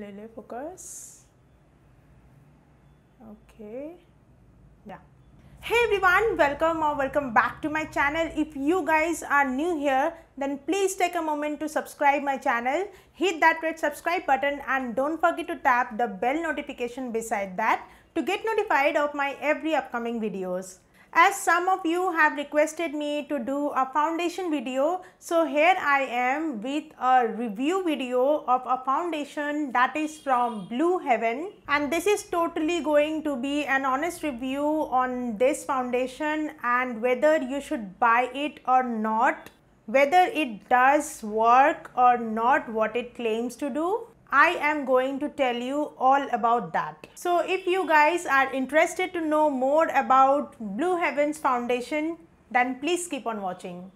little focus okay yeah hey everyone welcome or welcome back to my channel if you guys are new here then please take a moment to subscribe my channel hit that red subscribe button and don't forget to tap the bell notification beside that to get notified of my every upcoming videos as some of you have requested me to do a foundation video, so here I am with a review video of a foundation that is from Blue Heaven and this is totally going to be an honest review on this foundation and whether you should buy it or not, whether it does work or not what it claims to do I am going to tell you all about that. So if you guys are interested to know more about Blue Heavens Foundation, then please keep on watching.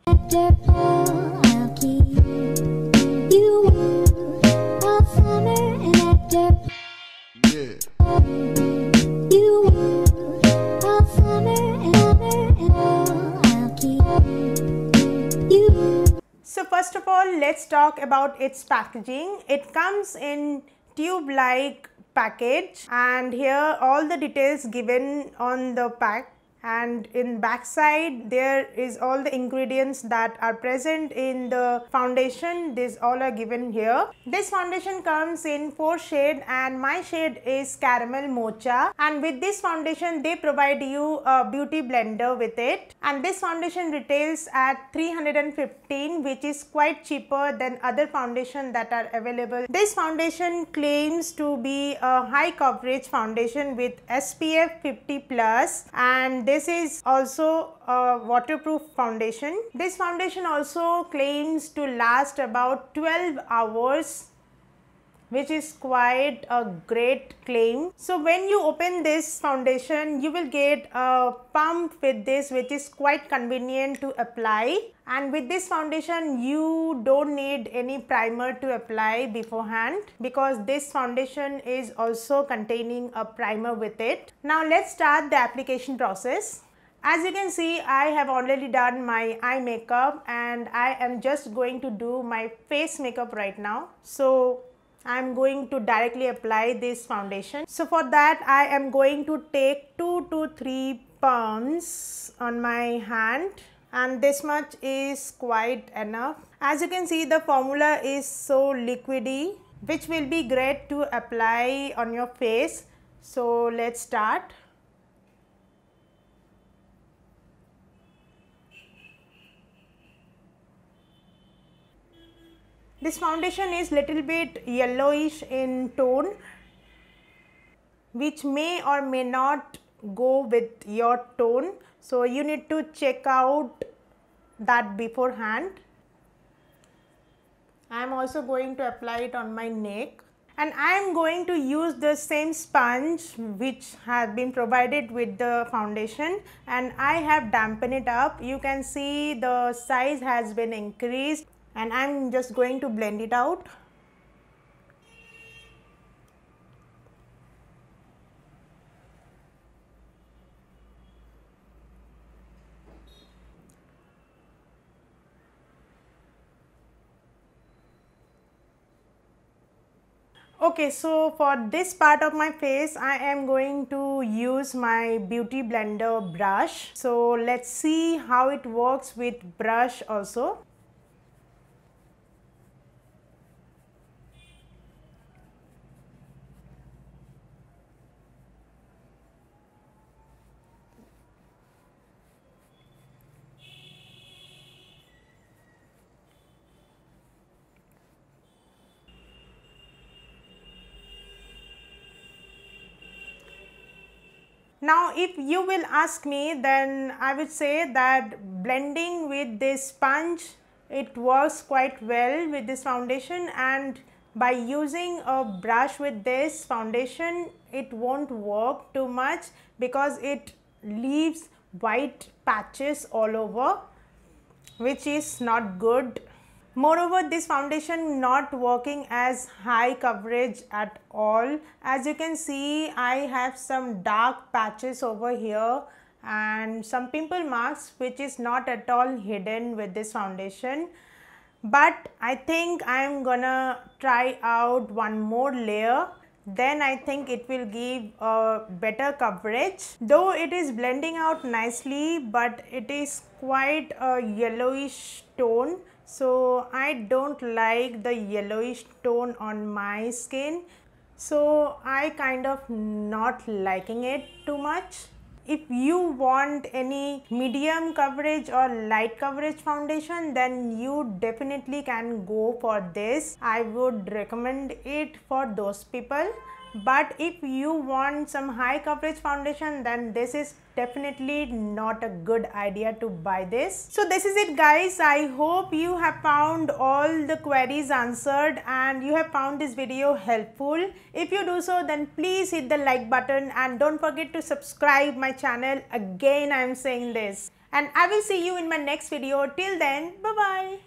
First of all, let's talk about its packaging. It comes in tube-like package and here all the details given on the pack and in backside there is all the ingredients that are present in the foundation these all are given here this foundation comes in four shade and my shade is caramel mocha and with this foundation they provide you a beauty blender with it and this foundation retails at 315 which is quite cheaper than other foundation that are available this foundation claims to be a high coverage foundation with SPF 50 plus and this is also a waterproof foundation. This foundation also claims to last about 12 hours which is quite a great claim. So when you open this foundation, you will get a uh, pump with this which is quite convenient to apply and with this foundation you don't need any primer to apply beforehand because this foundation is also containing a primer with it. Now let's start the application process. As you can see, I have already done my eye makeup and I am just going to do my face makeup right now. So I'm going to directly apply this foundation. So for that I am going to take 2 to 3 pumps on my hand and this much is quite enough. As you can see the formula is so liquidy which will be great to apply on your face. So let's start. This foundation is little bit yellowish in tone which may or may not go with your tone. So, you need to check out that beforehand. I am also going to apply it on my neck and I am going to use the same sponge which has been provided with the foundation and I have dampened it up. You can see the size has been increased and I'm just going to blend it out. okay so for this part of my face I am going to use my beauty blender brush so let's see how it works with brush also Now, if you will ask me then I would say that blending with this sponge it works quite well with this foundation and by using a brush with this foundation it won't work too much because it leaves white patches all over which is not good Moreover, this foundation not working as high coverage at all. As you can see, I have some dark patches over here and some pimple marks which is not at all hidden with this foundation but I think I am gonna try out one more layer then I think it will give a better coverage though it is blending out nicely but it is quite a yellowish tone so I don't like the yellowish tone on my skin so I kind of not liking it too much if you want any medium coverage or light coverage foundation then you definitely can go for this i would recommend it for those people but if you want some high coverage foundation then this is definitely not a good idea to buy this so this is it guys i hope you have found all the queries answered and you have found this video helpful if you do so then please hit the like button and don't forget to subscribe my channel again i am saying this and i will see you in my next video till then bye bye